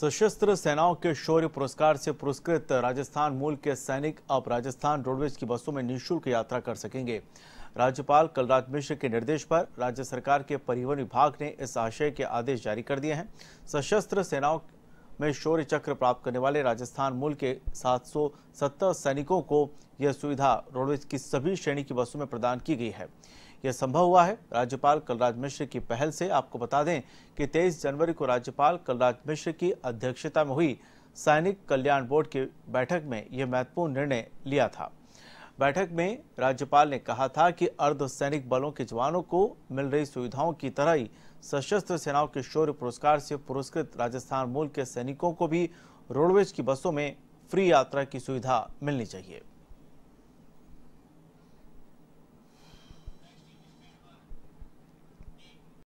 सशस्त्र सेनाओं के शौर्य पुरस्कार से पुरस्कृत राजस्थान मूल के सैनिक अब राजस्थान रोडवेज की बसों में निःशुल्क यात्रा कर सकेंगे राज्यपाल कलराज मिश्र के निर्देश पर राज्य सरकार के परिवहन विभाग ने इस आशय के आदेश जारी कर दिए हैं सशस्त्र सेनाओं में शौर्य चक्र प्राप्त करने वाले राजस्थान मूल के 770 सैनिकों को यह सुविधा रोडवेज की सभी श्रेणी की बसों में प्रदान की गई है यह संभव हुआ है राज्यपाल कलराज मिश्र की पहल से आपको बता दें कि 23 जनवरी को राज्यपाल कलराज मिश्र की अध्यक्षता में हुई सैनिक कल्याण बोर्ड की बैठक में यह महत्वपूर्ण निर्णय लिया था बैठक में राज्यपाल ने कहा था कि अर्धसैनिक बलों के जवानों को मिल रही सुविधाओं की तरह ही सशस्त्र सेनाओं के शौर्य पुरस्कार से पुरस्कृत राजस्थान मूल के सैनिकों को भी रोडवेज की बसों में फ्री यात्रा की सुविधा मिलनी चाहिए